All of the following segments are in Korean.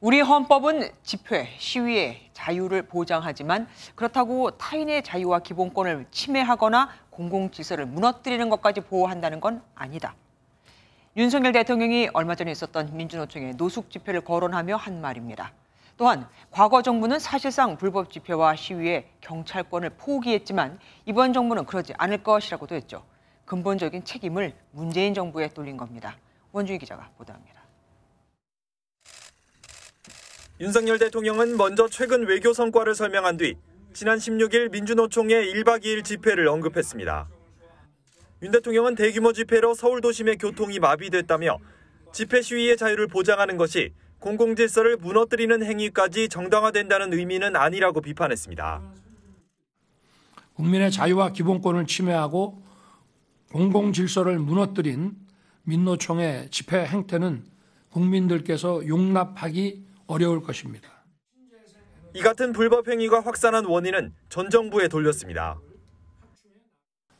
우리 헌법은 집회, 시위의 자유를 보장하지만 그렇다고 타인의 자유와 기본권을 침해하거나 공공지서를 무너뜨리는 것까지 보호한다는 건 아니다. 윤석열 대통령이 얼마 전에 있었던 민주노총의 노숙 집회를 거론하며 한 말입니다. 또한 과거 정부는 사실상 불법 집회와 시위에 경찰권을 포기했지만 이번 정부는 그러지 않을 것이라고도 했죠. 근본적인 책임을 문재인 정부에 돌린 겁니다. 원주희 기자가 보도합니다. 윤석열 대통령은 먼저 최근 외교 성과를 설명한 뒤 지난 16일 민주노총의 1박 2일 집회를 언급했습니다. 윤 대통령은 대규모 집회로 서울 도심의 교통이 마비됐다며 집회 시위의 자유를 보장하는 것이 공공질서를 무너뜨리는 행위까지 정당화된다는 의미는 아니라고 비판했습니다. 국민의 자유와 기본권을 침해하고 공공질서를 무너뜨린 민노총의 집회 행태는 국민들께서 용납하기 어려울 것입니다. 이 같은 불법 행위가 확산한 원인은 전 정부에 돌렸습니다.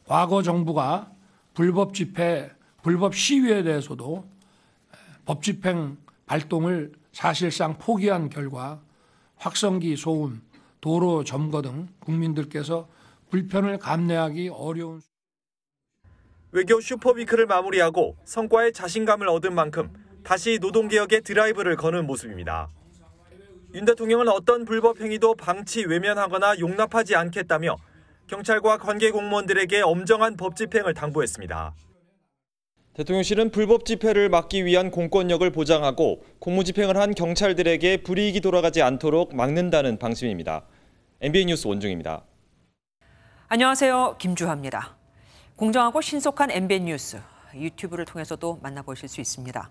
과거 정부가 불법 집회, 불법 시위에 대해서도 법 집행 발동을 사실상 포기한 결과 확성기 소음, 도로 점거 등 국민들께서 불편을 감내하기 어려운 외교 슈퍼비크를 마무리하고 성과에 자신감을 얻은 만큼 다시 노동개혁의 드라이브를 거는 모습입니다. 윤 대통령은 어떤 불법 행위도 방치 외면하거나 용납하지 않겠다며 경찰과 관계 공무원들에게 엄정한 법 집행을 당부했습니다. 대통령실은 불법 집회를 막기 위한 공권력을 보장하고 공무집행을 한 경찰들에게 불이익이 돌아가지 않도록 막는다는 방침입니다. MBN 뉴스 원중입니다. 안녕하세요. 김주하입니다. 공정하고 신속한 MBN 뉴스 유튜브를 통해서도 만나보실 수 있습니다.